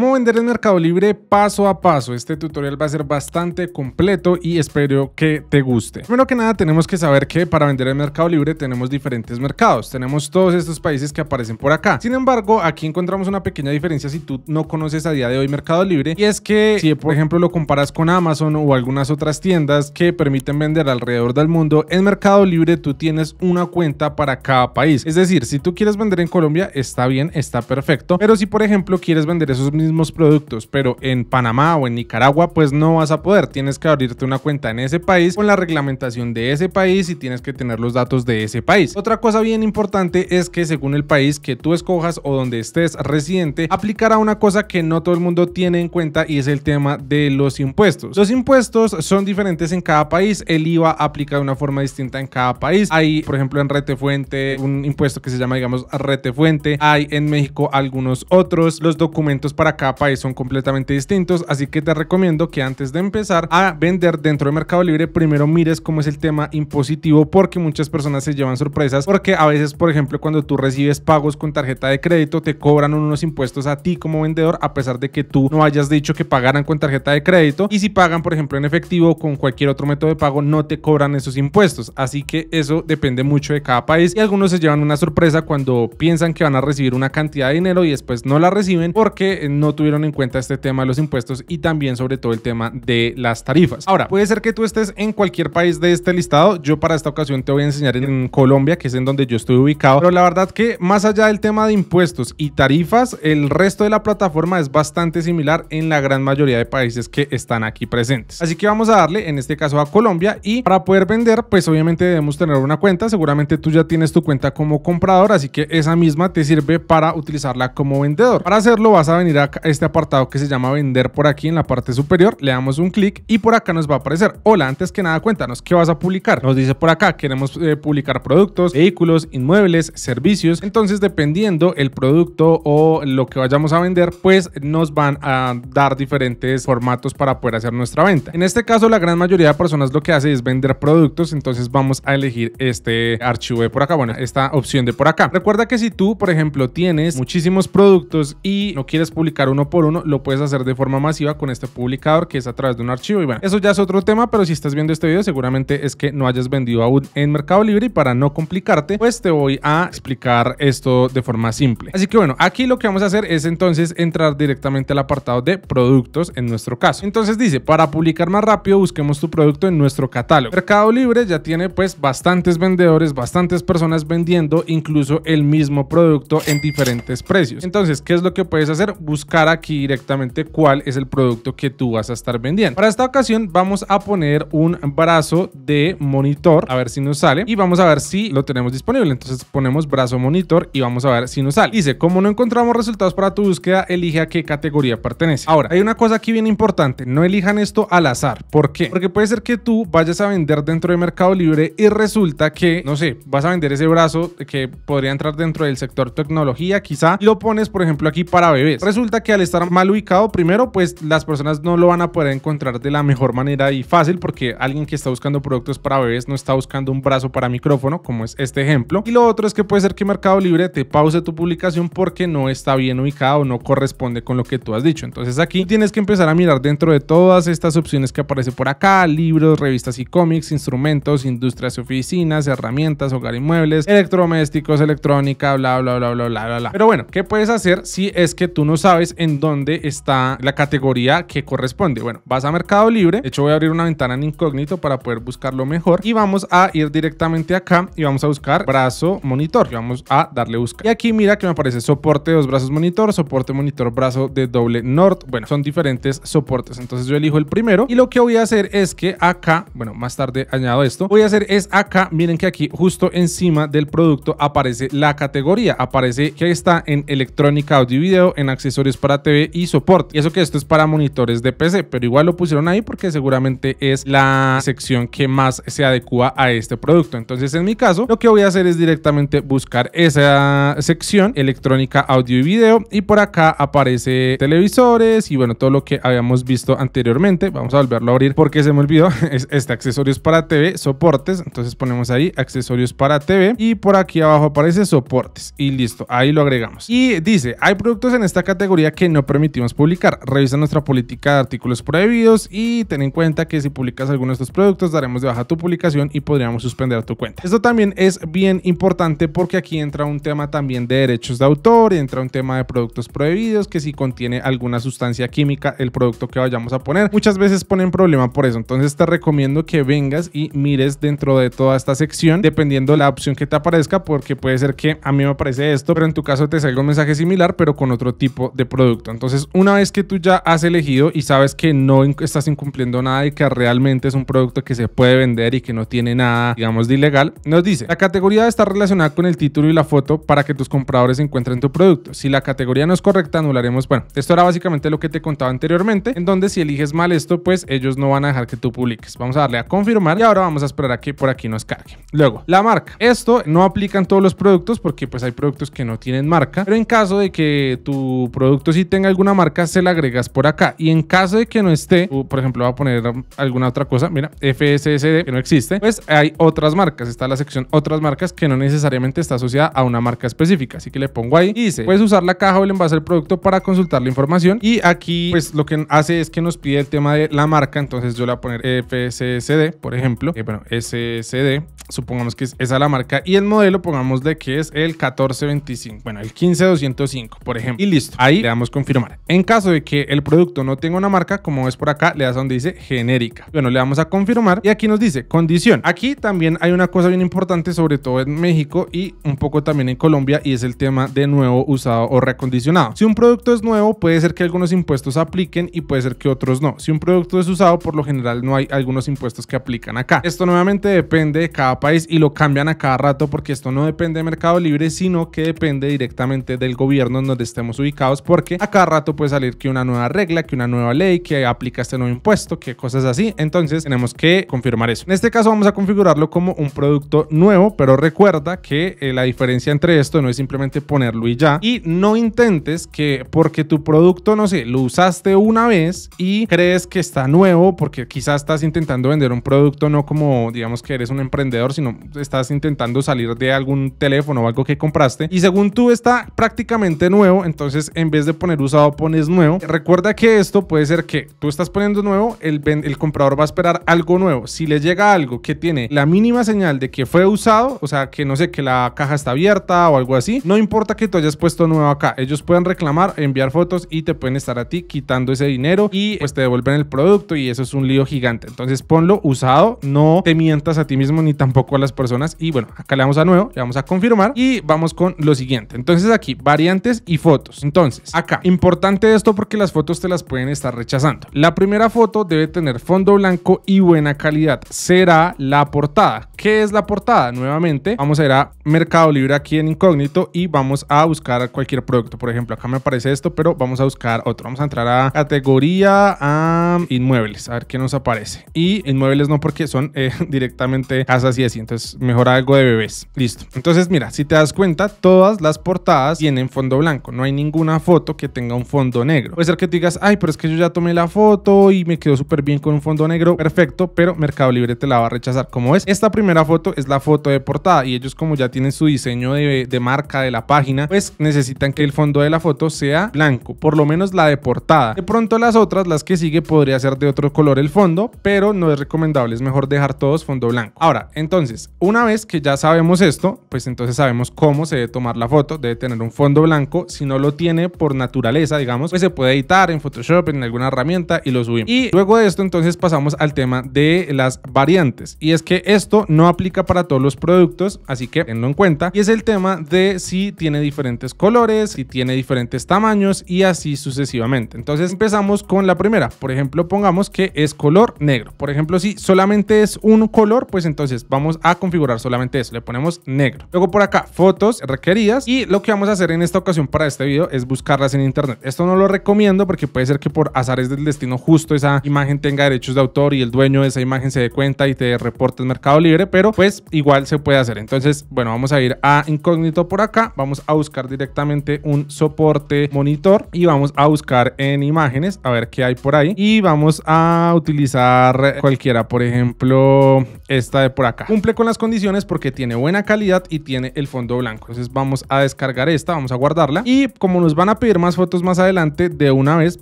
Cómo vender el Mercado Libre paso a paso. Este tutorial va a ser bastante completo y espero que te guste. Primero que nada tenemos que saber que para vender el Mercado Libre tenemos diferentes mercados. Tenemos todos estos países que aparecen por acá. Sin embargo, aquí encontramos una pequeña diferencia si tú no conoces a día de hoy Mercado Libre y es que si por ejemplo lo comparas con Amazon o algunas otras tiendas que permiten vender alrededor del mundo, en Mercado Libre tú tienes una cuenta para cada país. Es decir, si tú quieres vender en Colombia, está bien, está perfecto. Pero si por ejemplo quieres vender esos mismos productos, pero en Panamá o en Nicaragua pues no vas a poder, tienes que abrirte una cuenta en ese país con la reglamentación de ese país y tienes que tener los datos de ese país. Otra cosa bien importante es que según el país que tú escojas o donde estés residente, aplicará una cosa que no todo el mundo tiene en cuenta y es el tema de los impuestos. Los impuestos son diferentes en cada país, el IVA aplica de una forma distinta en cada país. Hay, por ejemplo, en Rete Fuente un impuesto que se llama, digamos, Rete Fuente. Hay en México algunos otros. Los documentos para cada país son completamente distintos, así que te recomiendo que antes de empezar a vender dentro de Mercado Libre, primero mires cómo es el tema impositivo porque muchas personas se llevan sorpresas porque a veces, por ejemplo, cuando tú recibes pagos con tarjeta de crédito, te cobran unos impuestos a ti como vendedor a pesar de que tú no hayas dicho que pagaran con tarjeta de crédito y si pagan, por ejemplo, en efectivo o con cualquier otro método de pago, no te cobran esos impuestos. Así que eso depende mucho de cada país y algunos se llevan una sorpresa cuando piensan que van a recibir una cantidad de dinero y después no la reciben porque no tuvieron en cuenta este tema de los impuestos y también sobre todo el tema de las tarifas. Ahora, puede ser que tú estés en cualquier país de este listado. Yo para esta ocasión te voy a enseñar en Colombia, que es en donde yo estoy ubicado. Pero la verdad que más allá del tema de impuestos y tarifas, el resto de la plataforma es bastante similar en la gran mayoría de países que están aquí presentes. Así que vamos a darle, en este caso a Colombia, y para poder vender, pues obviamente debemos tener una cuenta. Seguramente tú ya tienes tu cuenta como comprador, así que esa misma te sirve para utilizarla como vendedor. Para hacerlo vas a venir acá este apartado que se llama vender por aquí en la parte superior, le damos un clic y por acá nos va a aparecer. Hola, antes que nada cuéntanos qué vas a publicar. Nos dice por acá, queremos eh, publicar productos, vehículos, inmuebles, servicios. Entonces dependiendo el producto o lo que vayamos a vender, pues nos van a dar diferentes formatos para poder hacer nuestra venta. En este caso la gran mayoría de personas lo que hace es vender productos, entonces vamos a elegir este archivo de por acá, bueno, esta opción de por acá. Recuerda que si tú, por ejemplo, tienes muchísimos productos y no quieres publicar uno por uno, lo puedes hacer de forma masiva con este publicador que es a través de un archivo. Y bueno, eso ya es otro tema, pero si estás viendo este video, seguramente es que no hayas vendido aún en Mercado Libre y para no complicarte, pues te voy a explicar esto de forma simple. Así que bueno, aquí lo que vamos a hacer es entonces entrar directamente al apartado de productos en nuestro caso. Entonces dice, para publicar más rápido, busquemos tu producto en nuestro catálogo. Mercado Libre ya tiene pues bastantes vendedores, bastantes personas vendiendo incluso el mismo producto en diferentes precios. Entonces, ¿qué es lo que puedes hacer? Buscar aquí directamente cuál es el producto que tú vas a estar vendiendo. Para esta ocasión vamos a poner un brazo de monitor, a ver si nos sale y vamos a ver si lo tenemos disponible. Entonces ponemos brazo monitor y vamos a ver si nos sale. Dice, como no encontramos resultados para tu búsqueda, elige a qué categoría pertenece. Ahora, hay una cosa aquí bien importante, no elijan esto al azar. ¿Por qué? Porque puede ser que tú vayas a vender dentro de Mercado Libre y resulta que, no sé, vas a vender ese brazo que podría entrar dentro del sector tecnología quizá lo pones, por ejemplo, aquí para bebés. Resulta que al estar mal ubicado, primero, pues las personas no lo van a poder encontrar de la mejor manera y fácil porque alguien que está buscando productos para bebés no está buscando un brazo para micrófono, como es este ejemplo. Y lo otro es que puede ser que Mercado Libre te pause tu publicación porque no está bien ubicado no corresponde con lo que tú has dicho. Entonces aquí tienes que empezar a mirar dentro de todas estas opciones que aparece por acá, libros, revistas y cómics, instrumentos, industrias y oficinas, herramientas, hogar y muebles, electrodomésticos, electrónica, bla, bla, bla, bla, bla, bla, bla. Pero bueno, ¿qué puedes hacer si es que tú no sabes en donde está la categoría que corresponde. Bueno, vas a Mercado Libre. De hecho, voy a abrir una ventana en incógnito para poder buscarlo mejor. Y vamos a ir directamente acá y vamos a buscar brazo monitor. Y vamos a darle buscar. Y aquí mira que me aparece soporte de dos brazos monitor, soporte monitor brazo de doble nord Bueno, son diferentes soportes. Entonces yo elijo el primero. Y lo que voy a hacer es que acá, bueno, más tarde añado esto. Voy a hacer es acá, miren que aquí justo encima del producto aparece la categoría. Aparece que está en electrónica audio video, en accesorios para TV y soporte. Y eso que esto es para monitores de PC, pero igual lo pusieron ahí porque seguramente es la sección que más se adecua a este producto. Entonces, en mi caso, lo que voy a hacer es directamente buscar esa sección electrónica, audio y video. Y por acá aparece televisores y bueno, todo lo que habíamos visto anteriormente. Vamos a volverlo a abrir porque se me olvidó. Es este accesorios para TV, soportes. Entonces ponemos ahí accesorios para TV y por aquí abajo aparece soportes y listo. Ahí lo agregamos. Y dice, hay productos en esta categoría que no permitimos publicar. Revisa nuestra política de artículos prohibidos y ten en cuenta que si publicas alguno de estos productos daremos de baja tu publicación y podríamos suspender tu cuenta. Esto también es bien importante porque aquí entra un tema también de derechos de autor, entra un tema de productos prohibidos que si contiene alguna sustancia química el producto que vayamos a poner muchas veces ponen problema por eso. Entonces te recomiendo que vengas y mires dentro de toda esta sección dependiendo la opción que te aparezca porque puede ser que a mí me aparece esto pero en tu caso te salga un mensaje similar pero con otro tipo de producto. Entonces, una vez que tú ya has elegido y sabes que no estás incumpliendo nada y que realmente es un producto que se puede vender y que no tiene nada, digamos, de ilegal, nos dice, la categoría está relacionada con el título y la foto para que tus compradores encuentren tu producto. Si la categoría no es correcta, anularemos. Bueno, esto era básicamente lo que te contaba anteriormente, en donde si eliges mal esto, pues ellos no van a dejar que tú publiques. Vamos a darle a confirmar y ahora vamos a esperar a que por aquí nos cargue. Luego, la marca. Esto no aplica en todos los productos porque pues hay productos que no tienen marca, pero en caso de que tu producto si tenga alguna marca, se la agregas por acá. Y en caso de que no esté, por ejemplo, va a poner alguna otra cosa, mira, FSSD, que no existe, pues hay otras marcas. Está la sección otras marcas que no necesariamente está asociada a una marca específica. Así que le pongo ahí y dice, puedes usar la caja o el envase del producto para consultar la información. Y aquí, pues lo que hace es que nos pide el tema de la marca. Entonces yo le voy a poner FSSD, por ejemplo. Eh, bueno, SSD, supongamos que es esa la marca. Y el modelo, pongamos de que es el 1425. Bueno, el 15205, por ejemplo. Y listo. Ahí le damos confirmar. En caso de que el producto no tenga una marca, como ves por acá, le das donde dice genérica. Bueno, le damos a confirmar y aquí nos dice condición. Aquí también hay una cosa bien importante, sobre todo en México y un poco también en Colombia, y es el tema de nuevo, usado o recondicionado. Si un producto es nuevo, puede ser que algunos impuestos apliquen y puede ser que otros no. Si un producto es usado, por lo general no hay algunos impuestos que aplican acá. Esto nuevamente depende de cada país y lo cambian a cada rato porque esto no depende de Mercado Libre, sino que depende directamente del gobierno en donde estemos ubicados, por porque a cada rato puede salir que una nueva regla, que una nueva ley, que aplica este nuevo impuesto, que cosas así. Entonces tenemos que confirmar eso. En este caso vamos a configurarlo como un producto nuevo, pero recuerda que eh, la diferencia entre esto no es simplemente ponerlo y ya. Y no intentes que porque tu producto, no sé, lo usaste una vez y crees que está nuevo, porque quizás estás intentando vender un producto no como digamos que eres un emprendedor, sino estás intentando salir de algún teléfono o algo que compraste. Y según tú está prácticamente nuevo, entonces en vez de poner usado pones nuevo. Recuerda que esto puede ser que tú estás poniendo nuevo, el, el comprador va a esperar algo nuevo. Si le llega algo que tiene la mínima señal de que fue usado, o sea, que no sé, que la caja está abierta o algo así, no importa que tú hayas puesto nuevo acá, ellos pueden reclamar, enviar fotos y te pueden estar a ti quitando ese dinero y pues te devuelven el producto y eso es un lío gigante. Entonces ponlo usado, no te mientas a ti mismo ni tampoco a las personas y bueno, acá le damos a nuevo, le vamos a confirmar y vamos con lo siguiente. Entonces aquí, variantes y fotos. Entonces, acá. Importante esto porque las fotos te las pueden estar rechazando. La primera foto debe tener fondo blanco y buena calidad. Será la portada. ¿Qué es la portada? Nuevamente, vamos a ir a Mercado Libre aquí en incógnito y vamos a buscar cualquier producto. Por ejemplo, acá me aparece esto, pero vamos a buscar otro. Vamos a entrar a categoría a inmuebles, a ver qué nos aparece. Y inmuebles no porque son eh, directamente casas y así, entonces mejor algo de bebés. Listo. Entonces, mira, si te das cuenta, todas las portadas tienen fondo blanco. No hay ninguna foto que tenga un fondo negro. Puede ser que digas, ay, pero es que yo ya tomé la foto y me quedó súper bien con un fondo negro, perfecto, pero Mercado Libre te la va a rechazar. Como es, esta primera foto es la foto de portada y ellos como ya tienen su diseño de, de marca de la página, pues necesitan que el fondo de la foto sea blanco, por lo menos la de portada. De pronto las otras, las que sigue, podría ser de otro color el fondo, pero no es recomendable, es mejor dejar todos fondo blanco. Ahora, entonces, una vez que ya sabemos esto, pues entonces sabemos cómo se debe tomar la foto, debe tener un fondo blanco, si no lo tiene por naturaleza, digamos, pues se puede editar en Photoshop, en alguna herramienta y lo subimos. Y luego de esto entonces pasamos al tema de las variantes. Y es que esto no aplica para todos los productos, así que tenlo en cuenta. Y es el tema de si tiene diferentes colores, si tiene diferentes tamaños y así sucesivamente. Entonces empezamos con la primera. Por ejemplo, pongamos que es color negro. Por ejemplo, si solamente es un color, pues entonces vamos a configurar solamente eso. Le ponemos negro. Luego por acá, fotos requeridas. Y lo que vamos a hacer en esta ocasión para este video es buscar las en internet. Esto no lo recomiendo porque puede ser que por azares del destino justo esa imagen tenga derechos de autor y el dueño de esa imagen se dé cuenta y te reporte el Mercado Libre, pero pues igual se puede hacer. Entonces, bueno, vamos a ir a incógnito por acá, vamos a buscar directamente un soporte monitor y vamos a buscar en imágenes a ver qué hay por ahí y vamos a utilizar cualquiera, por ejemplo, esta de por acá. Cumple con las condiciones porque tiene buena calidad y tiene el fondo blanco. Entonces vamos a descargar esta, vamos a guardarla y como nos van a pedir más fotos más adelante, de una vez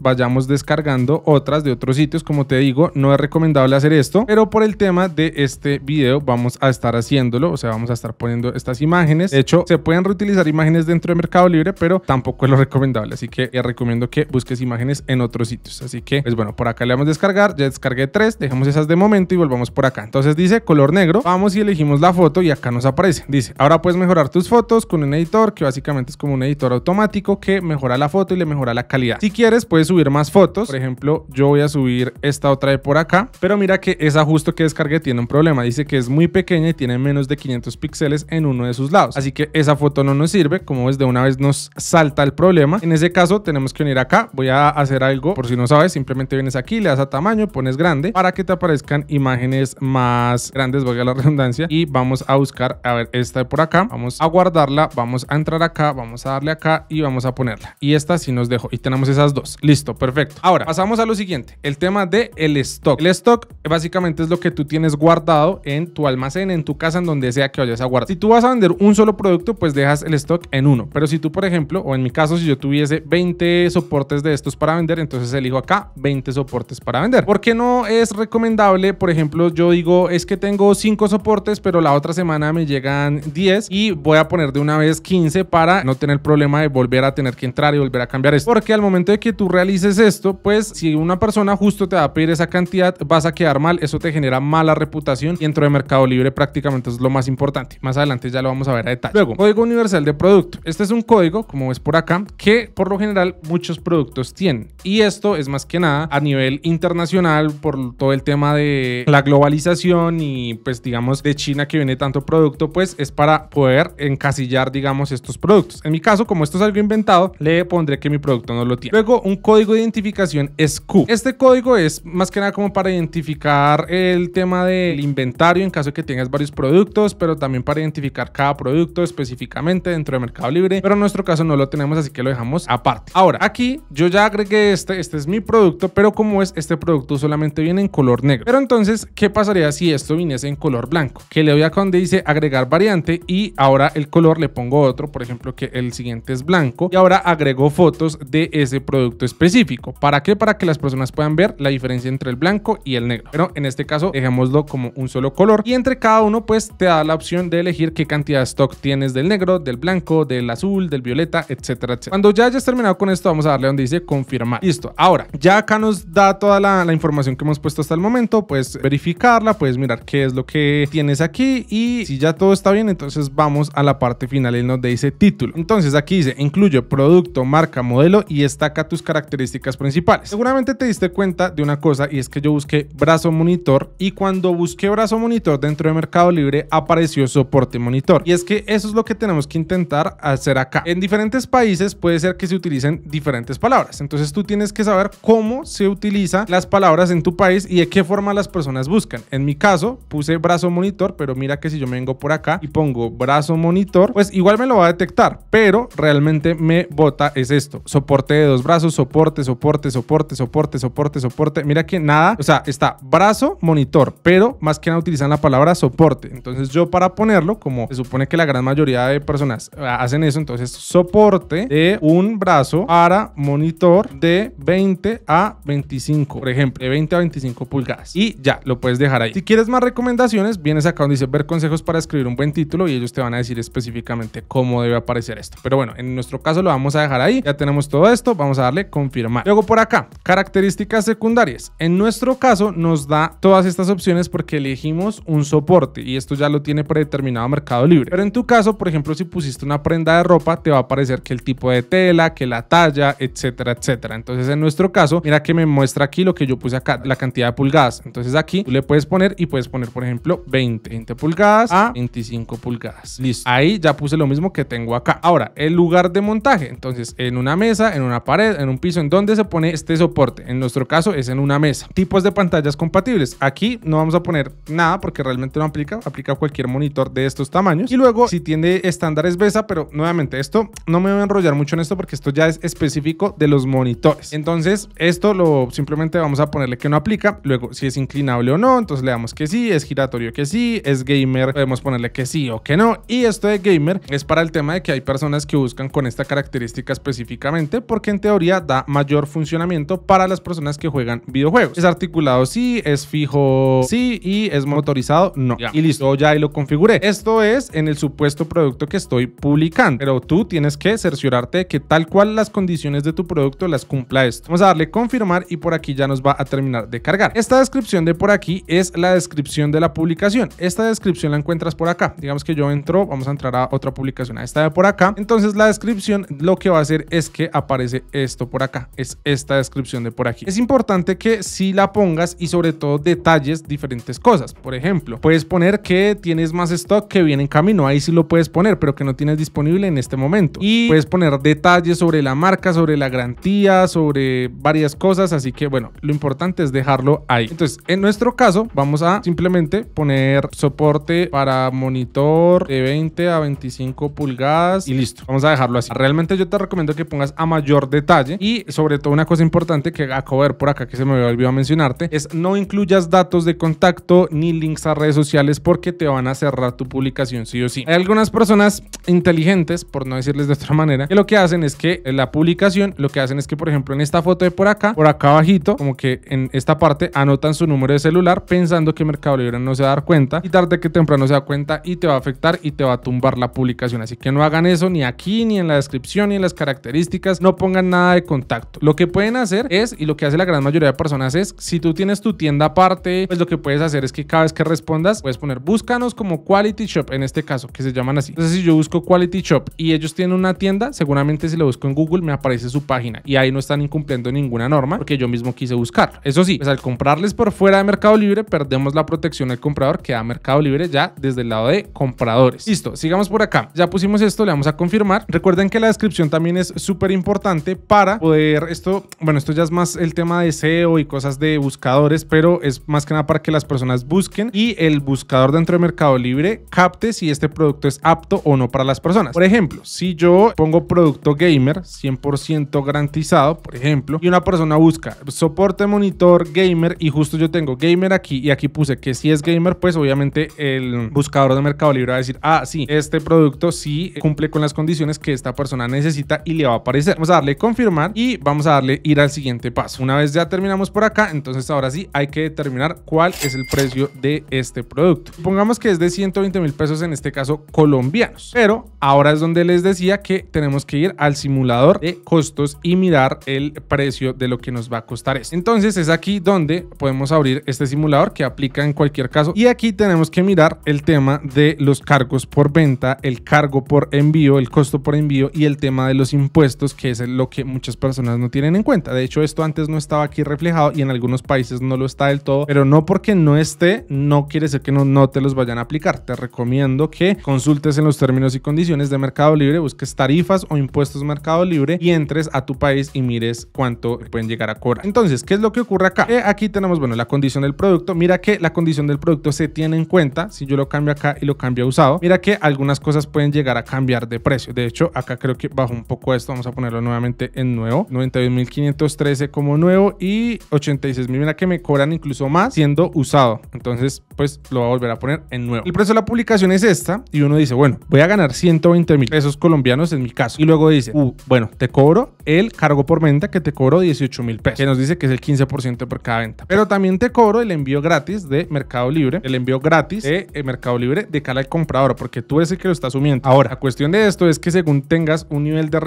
vayamos descargando otras de otros sitios. Como te digo, no es recomendable hacer esto, pero por el tema de este video vamos a estar haciéndolo, o sea, vamos a estar poniendo estas imágenes. De hecho, se pueden reutilizar imágenes dentro de Mercado Libre, pero tampoco es lo recomendable, así que recomiendo que busques imágenes en otros sitios. Así que, es pues bueno, por acá le vamos a descargar, ya descargué tres, dejamos esas de momento y volvamos por acá. Entonces dice color negro, vamos y elegimos la foto y acá nos aparece. Dice, ahora puedes mejorar tus fotos con un editor, que básicamente es como un editor automático que mejora la foto y le mejora la calidad. Si quieres, puedes subir más fotos. Por ejemplo, yo voy a subir esta otra de por acá. Pero mira que esa justo que descargué tiene un problema. Dice que es muy pequeña y tiene menos de 500 píxeles en uno de sus lados. Así que esa foto no nos sirve. Como ves, de una vez nos salta el problema. En ese caso, tenemos que venir acá. Voy a hacer algo, por si no sabes, simplemente vienes aquí, le das a tamaño, pones grande para que te aparezcan imágenes más grandes, valga la redundancia. Y vamos a buscar, a ver, esta de por acá. Vamos a guardarla, vamos a entrar acá, vamos a darle acá y vamos a ponerla y esta sí nos dejo. Y tenemos esas dos. Listo, perfecto. Ahora, pasamos a lo siguiente. El tema de el stock. El stock básicamente es lo que tú tienes guardado en tu almacén, en tu casa, en donde sea que vayas a guardar. Si tú vas a vender un solo producto, pues dejas el stock en uno. Pero si tú, por ejemplo, o en mi caso, si yo tuviese 20 soportes de estos para vender, entonces elijo acá 20 soportes para vender. ¿Por qué no es recomendable? Por ejemplo, yo digo, es que tengo 5 soportes, pero la otra semana me llegan 10 y voy a poner de una vez 15 para no tener problema de volver a tener que entrar volver a cambiar esto. Porque al momento de que tú realices esto, pues si una persona justo te va a pedir esa cantidad, vas a quedar mal, eso te genera mala reputación y dentro de Mercado Libre prácticamente es lo más importante. Más adelante ya lo vamos a ver a detalle. Luego, código universal de producto. Este es un código, como ves por acá, que por lo general muchos productos tienen. Y esto es más que nada a nivel internacional por todo el tema de la globalización y pues digamos de China que viene tanto producto, pues es para poder encasillar digamos estos productos. En mi caso, como esto es algo inventado, le pondré que mi producto no lo tiene. Luego, un código de identificación SKU. Este código es más que nada como para identificar el tema del inventario en caso de que tengas varios productos, pero también para identificar cada producto específicamente dentro de Mercado Libre. Pero en nuestro caso no lo tenemos, así que lo dejamos aparte. Ahora, aquí yo ya agregué este, este es mi producto, pero como es este producto solamente viene en color negro. Pero entonces, ¿qué pasaría si esto viniese en color blanco? Que le voy a donde dice agregar variante y ahora el color le pongo otro, por ejemplo que el siguiente es blanco y ahora agrego fotos de ese producto específico. ¿Para qué? Para que las personas puedan ver la diferencia entre el blanco y el negro. Pero en este caso, dejémoslo como un solo color. Y entre cada uno, pues te da la opción de elegir qué cantidad de stock tienes del negro, del blanco, del azul, del violeta, etcétera, etcétera. Cuando ya hayas terminado con esto, vamos a darle donde dice confirmar. Listo. Ahora, ya acá nos da toda la, información que hemos puesto hasta el momento. Puedes verificarla, puedes mirar qué es lo que tienes aquí. Y si ya todo está bien, entonces vamos a la parte final. y nos dice título. Entonces aquí dice, incluye producto, marca, modelo y destaca tus características principales. Seguramente te diste cuenta de una cosa y es que yo busqué brazo monitor y cuando busqué brazo monitor dentro de Mercado Libre apareció soporte monitor. Y es que eso es lo que tenemos que intentar hacer acá. En diferentes países puede ser que se utilicen diferentes palabras. Entonces tú tienes que saber cómo se utilizan las palabras en tu país y de qué forma las personas buscan. En mi caso puse brazo monitor, pero mira que si yo me vengo por acá y pongo brazo monitor, pues igual me lo va a detectar, pero realmente me bota es esto. Soporte de dos brazos, soporte, soporte, soporte, soporte, soporte, soporte. Mira que nada, o sea, está brazo, monitor, pero más que nada utilizan la palabra soporte. Entonces yo para ponerlo, como se supone que la gran mayoría de personas eh, hacen eso, entonces soporte de un brazo para monitor de 20 a 25, por ejemplo, de 20 a 25 pulgadas. Y ya, lo puedes dejar ahí. Si quieres más recomendaciones, vienes acá donde dice ver consejos para escribir un buen título y ellos te van a decir específicamente cómo debe aparecer esto. Pero bueno, en nuestro caso lo vamos a dejar ahí ya tenemos todo esto, vamos a darle confirmar. Luego por acá, características secundarias. En nuestro caso nos da todas estas opciones porque elegimos un soporte y esto ya lo tiene predeterminado Mercado Libre. Pero en tu caso, por ejemplo, si pusiste una prenda de ropa, te va a aparecer que el tipo de tela, que la talla, etcétera, etcétera. Entonces en nuestro caso, mira que me muestra aquí lo que yo puse acá, la cantidad de pulgadas. Entonces aquí le puedes poner y puedes poner, por ejemplo, 20, 20 pulgadas a 25 pulgadas. Listo. Ahí ya puse lo mismo que tengo acá. Ahora, el lugar de montaje. Entonces, en una mesa, en una pared, en un piso, en donde se pone este soporte. En nuestro caso es en una mesa. Tipos de pantallas compatibles. Aquí no vamos a poner nada porque realmente no aplica. Aplica cualquier monitor de estos tamaños. Y luego, si tiene estándares BESA, pero nuevamente esto no me voy a enrollar mucho en esto porque esto ya es específico de los monitores. Entonces, esto lo simplemente vamos a ponerle que no aplica. Luego, si es inclinable o no, entonces le damos que sí, es giratorio que sí, es gamer, podemos ponerle que sí o que no. Y esto de gamer es para el tema de que hay personas que buscan con esta característica específica específicamente porque en teoría da mayor funcionamiento para las personas que juegan videojuegos. Es articulado sí, es fijo sí y es motorizado no. Y listo, ya lo configuré. Esto es en el supuesto producto que estoy publicando, pero tú tienes que cerciorarte que tal cual las condiciones de tu producto las cumpla esto. Vamos a darle confirmar y por aquí ya nos va a terminar de cargar. Esta descripción de por aquí es la descripción de la publicación. Esta descripción la encuentras por acá. Digamos que yo entro, vamos a entrar a otra publicación, a esta de por acá. Entonces la descripción lo que va a es que aparece esto por acá, es esta descripción de por aquí. Es importante que si la pongas y sobre todo detalles diferentes cosas. Por ejemplo, puedes poner que tienes más stock que viene en camino, ahí sí lo puedes poner, pero que no tienes disponible en este momento. Y puedes poner detalles sobre la marca, sobre la garantía, sobre varias cosas, así que bueno, lo importante es dejarlo ahí. Entonces, en nuestro caso, vamos a simplemente poner soporte para monitor de 20 a 25 pulgadas y listo. Vamos a dejarlo así. Realmente yo te recomiendo que pongas a mayor detalle y sobre todo una cosa importante que acabo de ver por acá que se me olvidó mencionarte es no incluyas datos de contacto ni links a redes sociales porque te van a cerrar tu publicación sí o sí. Hay algunas personas inteligentes, por no decirles de otra manera, que lo que hacen es que la publicación lo que hacen es que por ejemplo en esta foto de por acá, por acá abajito, como que en esta parte anotan su número de celular pensando que Mercado Libre no se va a dar cuenta y tarde que temprano se da cuenta y te va a afectar y te va a tumbar la publicación. Así que no hagan eso ni aquí, ni en la descripción, ni en las características características, no pongan nada de contacto. Lo que pueden hacer es, y lo que hace la gran mayoría de personas es, si tú tienes tu tienda aparte, pues lo que puedes hacer es que cada vez que respondas, puedes poner búscanos como Quality Shop, en este caso, que se llaman así. Entonces, si yo busco Quality Shop y ellos tienen una tienda, seguramente si lo busco en Google me aparece su página y ahí no están incumpliendo ninguna norma porque yo mismo quise buscar. Eso sí, pues al comprarles por fuera de Mercado Libre, perdemos la protección al comprador que da Mercado Libre ya desde el lado de compradores. Listo, sigamos por acá. Ya pusimos esto, le vamos a confirmar. Recuerden que la descripción también es súper importante para poder esto, bueno, esto ya es más el tema de SEO y cosas de buscadores, pero es más que nada para que las personas busquen y el buscador dentro de Mercado Libre capte si este producto es apto o no para las personas. Por ejemplo, si yo pongo producto gamer 100% garantizado, por ejemplo, y una persona busca soporte monitor gamer y justo yo tengo gamer aquí y aquí puse que si es gamer, pues obviamente el buscador de Mercado Libre va a decir, ah, sí, este producto sí cumple con las condiciones que esta persona necesita y le va a aparecer. Vamos a darle confirmar y vamos a darle ir al siguiente paso. Una vez ya terminamos por acá, entonces ahora sí hay que determinar cuál es el precio de este producto. pongamos que es de 120 mil pesos en este caso colombianos, pero ahora es donde les decía que tenemos que ir al simulador de costos y mirar el precio de lo que nos va a costar eso Entonces es aquí donde podemos abrir este simulador que aplica en cualquier caso y aquí tenemos que mirar el tema de los cargos por venta, el cargo por envío, el costo por envío y el tema de los impuestos, que es lo que muchas personas no tienen en cuenta. De hecho, esto antes no estaba aquí reflejado y en algunos países no lo está del todo, pero no porque no esté, no quiere decir que no, te los vayan a aplicar. Te recomiendo que consultes en los términos y condiciones de Mercado Libre, busques tarifas o impuestos Mercado Libre y entres a tu país y mires cuánto pueden llegar a cobrar. Entonces, ¿qué es lo que ocurre acá? Eh, aquí tenemos, bueno, la condición del producto. Mira que la condición del producto se tiene en cuenta. Si yo lo cambio acá y lo cambio a usado, mira que algunas cosas pueden llegar a cambiar de precio. De hecho, acá creo que bajó un poco Vamos a ponerlo nuevamente en nuevo. $92,513 como nuevo y 86.000. Mira que me cobran incluso más siendo usado. Entonces, pues lo voy a volver a poner en nuevo. El precio de la publicación es esta y uno dice, bueno, voy a ganar $120,000 mil pesos colombianos en mi caso. Y luego dice, uh, bueno, te cobro el cargo por venta que te cobro $18,000 mil pesos, que nos dice que es el 15% por cada venta. Pero también te cobro el envío gratis de Mercado Libre, el envío gratis de eh, Mercado Libre de cada al comprador, porque tú eres el que lo está asumiendo. Ahora, la cuestión de esto es que según tengas un nivel de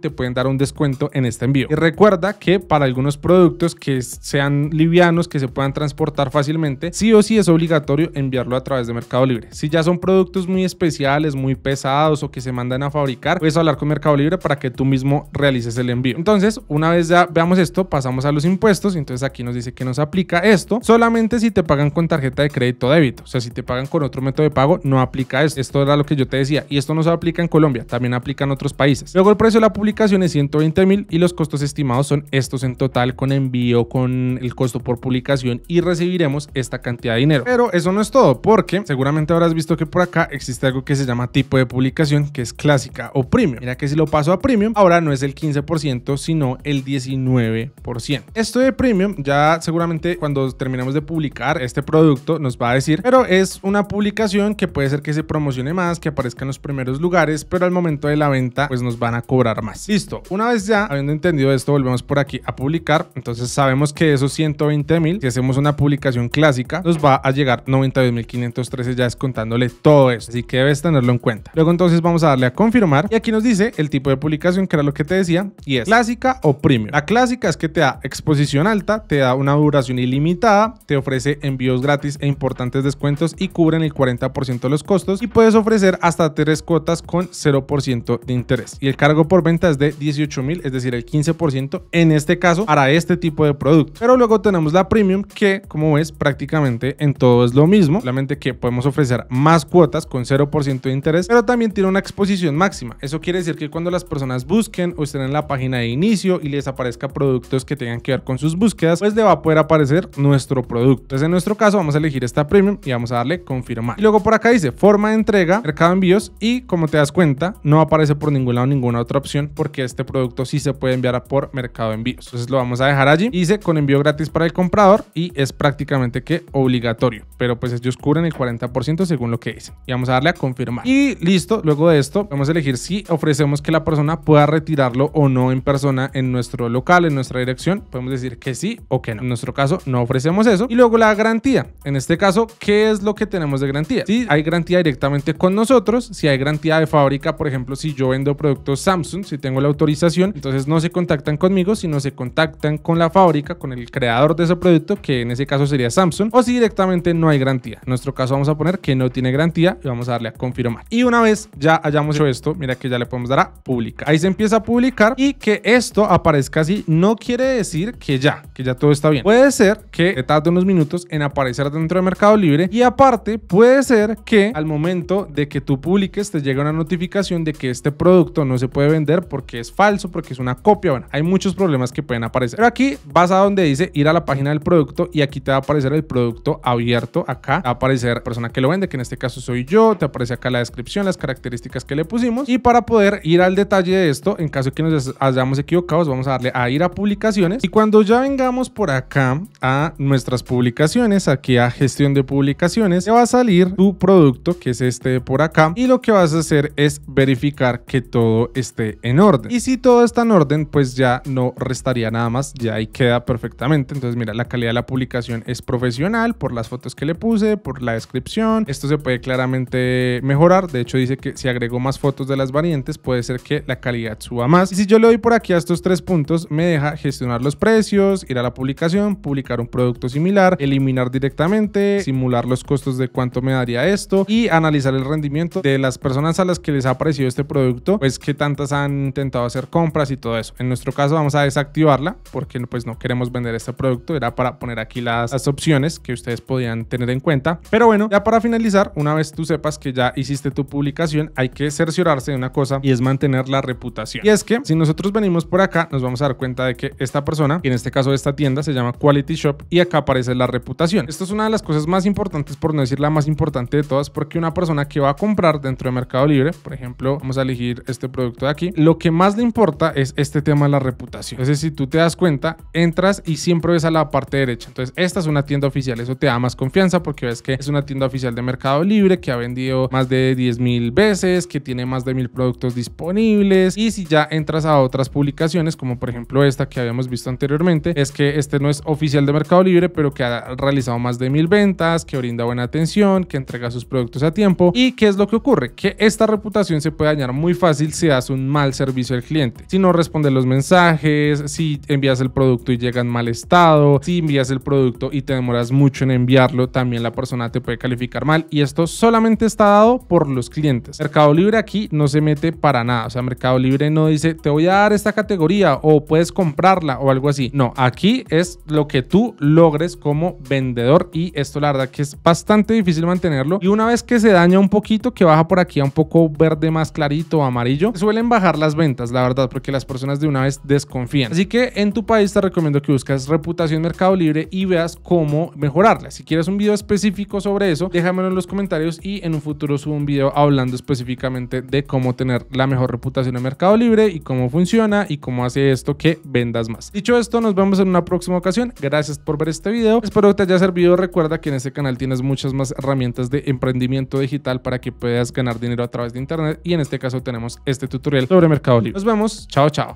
te pueden dar un descuento en este envío. Y recuerda que para algunos productos que sean livianos, que se puedan transportar fácilmente, sí o sí es obligatorio enviarlo a través de Mercado Libre. Si ya son productos muy especiales, muy pesados o que se mandan a fabricar, puedes hablar con Mercado Libre para que tú mismo realices el envío. Entonces, una vez ya veamos esto, pasamos a los impuestos. Entonces aquí nos dice que nos aplica esto solamente si te pagan con tarjeta de crédito o débito. O sea, si te pagan con otro método de pago, no aplica esto. Esto era lo que yo te decía. Y esto no se aplica en Colombia, también aplica en otros países. Luego precio de la publicación es 120 mil y los costos estimados son estos en total con envío, con el costo por publicación y recibiremos esta cantidad de dinero. Pero eso no es todo porque seguramente habrás visto que por acá existe algo que se llama tipo de publicación que es clásica o premium. Mira que si lo paso a premium ahora no es el 15% sino el 19%. Esto de premium ya seguramente cuando terminemos de publicar este producto nos va a decir, pero es una publicación que puede ser que se promocione más, que aparezca en los primeros lugares, pero al momento de la venta pues nos van a cobrar más. Listo, una vez ya habiendo entendido esto, volvemos por aquí a publicar. Entonces sabemos que esos 120 mil, si hacemos una publicación clásica, nos va a llegar 92 mil 513 ya descontándole todo eso. Así que debes tenerlo en cuenta. Luego entonces vamos a darle a confirmar y aquí nos dice el tipo de publicación que era lo que te decía y es clásica o premium. La clásica es que te da exposición alta, te da una duración ilimitada, te ofrece envíos gratis e importantes descuentos y cubren el 40% de los costos y puedes ofrecer hasta tres cuotas con 0% de interés. Y el cargo por ventas de 18 mil, es decir, el 15% en este caso para este tipo de producto. Pero luego tenemos la premium que, como ves, prácticamente en todo es lo mismo, solamente que podemos ofrecer más cuotas con 0% de interés, pero también tiene una exposición máxima. Eso quiere decir que cuando las personas busquen o estén en la página de inicio y les aparezca productos que tengan que ver con sus búsquedas, pues le va a poder aparecer nuestro producto. Entonces, en nuestro caso, vamos a elegir esta premium y vamos a darle confirmar. Y luego por acá dice forma de entrega, mercado envíos y como te das cuenta, no aparece por ningún lado ninguna otra opción porque este producto sí se puede enviar a por mercado de envíos. Entonces lo vamos a dejar allí. Dice con envío gratis para el comprador y es prácticamente que obligatorio, pero pues ellos cubren el 40% según lo que dicen. Y vamos a darle a confirmar. Y listo, luego de esto vamos a elegir si ofrecemos que la persona pueda retirarlo o no en persona en nuestro local, en nuestra dirección. Podemos decir que sí o que no. En nuestro caso no ofrecemos eso. Y luego la garantía. En este caso, ¿qué es lo que tenemos de garantía? Si hay garantía directamente con nosotros, si hay garantía de fábrica, por ejemplo, si yo vendo productos Samsung, si tengo la autorización, entonces no se contactan conmigo, sino se contactan con la fábrica, con el creador de ese producto, que en ese caso sería Samsung, o si directamente no hay garantía. En nuestro caso vamos a poner que no tiene garantía y vamos a darle a confirmar. Y una vez ya hayamos hecho esto, mira que ya le podemos dar a publicar. Ahí se empieza a publicar y que esto aparezca así no quiere decir que ya, que ya todo está bien. Puede ser que tarde unos minutos en aparecer dentro de Mercado Libre y aparte puede ser que al momento de que tú publiques te llegue una notificación de que este producto no se puede vender porque es falso, porque es una copia. Bueno, hay muchos problemas que pueden aparecer. Pero aquí vas a donde dice ir a la página del producto y aquí te va a aparecer el producto abierto. Acá va a aparecer la persona que lo vende, que en este caso soy yo. Te aparece acá la descripción, las características que le pusimos. Y para poder ir al detalle de esto, en caso que nos hayamos equivocados, vamos a darle a ir a publicaciones. Y cuando ya vengamos por acá a nuestras publicaciones, aquí a gestión de publicaciones, te va a salir tu producto, que es este de por acá. Y lo que vas a hacer es verificar que todo está en orden. Y si todo está en orden, pues ya no restaría nada más, ya ahí queda perfectamente. Entonces mira, la calidad de la publicación es profesional por las fotos que le puse, por la descripción. Esto se puede claramente mejorar. De hecho dice que si agrego más fotos de las variantes, puede ser que la calidad suba más. Y si yo le doy por aquí a estos tres puntos, me deja gestionar los precios, ir a la publicación, publicar un producto similar, eliminar directamente, simular los costos de cuánto me daría esto y analizar el rendimiento de las personas a las que les ha parecido este producto, pues qué tantas han intentado hacer compras y todo eso. En nuestro caso vamos a desactivarla porque pues no queremos vender este producto. Era para poner aquí las, las opciones que ustedes podían tener en cuenta. Pero bueno, ya para finalizar, una vez tú sepas que ya hiciste tu publicación, hay que cerciorarse de una cosa y es mantener la reputación. Y es que si nosotros venimos por acá, nos vamos a dar cuenta de que esta persona, y en este caso esta tienda, se llama Quality Shop y acá aparece la reputación. Esto es una de las cosas más importantes, por no decir la más importante de todas, porque una persona que va a comprar dentro de Mercado Libre, por ejemplo, vamos a elegir este producto aquí, lo que más le importa es este tema de la reputación. Entonces, si tú te das cuenta, entras y siempre ves a la parte derecha. Entonces, esta es una tienda oficial, eso te da más confianza porque ves que es una tienda oficial de Mercado Libre que ha vendido más de 10 mil veces, que tiene más de mil productos disponibles. Y si ya entras a otras publicaciones, como por ejemplo esta que habíamos visto anteriormente, es que este no es oficial de Mercado Libre, pero que ha realizado más de mil ventas, que brinda buena atención, que entrega sus productos a tiempo. ¿Y qué es lo que ocurre? Que esta reputación se puede dañar muy fácil si su un mal servicio al cliente. Si no responde los mensajes, si envías el producto y llega en mal estado, si envías el producto y te demoras mucho en enviarlo, también la persona te puede calificar mal. Y esto solamente está dado por los clientes. Mercado Libre aquí no se mete para nada. O sea, Mercado Libre no dice te voy a dar esta categoría o puedes comprarla o algo así. No, aquí es lo que tú logres como vendedor y esto la verdad que es bastante difícil mantenerlo. Y una vez que se daña un poquito, que baja por aquí a un poco verde más clarito o amarillo, suelen bajar las ventas, la verdad, porque las personas de una vez desconfían. Así que en tu país te recomiendo que busques reputación Mercado Libre y veas cómo mejorarla. Si quieres un video específico sobre eso, déjamelo en los comentarios y en un futuro subo un video hablando específicamente de cómo tener la mejor reputación en Mercado Libre y cómo funciona y cómo hace esto que vendas más. Dicho esto, nos vemos en una próxima ocasión. Gracias por ver este video. Espero que te haya servido. Recuerda que en este canal tienes muchas más herramientas de emprendimiento digital para que puedas ganar dinero a través de internet y en este caso tenemos este tutorial sobre Mercado Libre. Nos vemos. Chao, chao.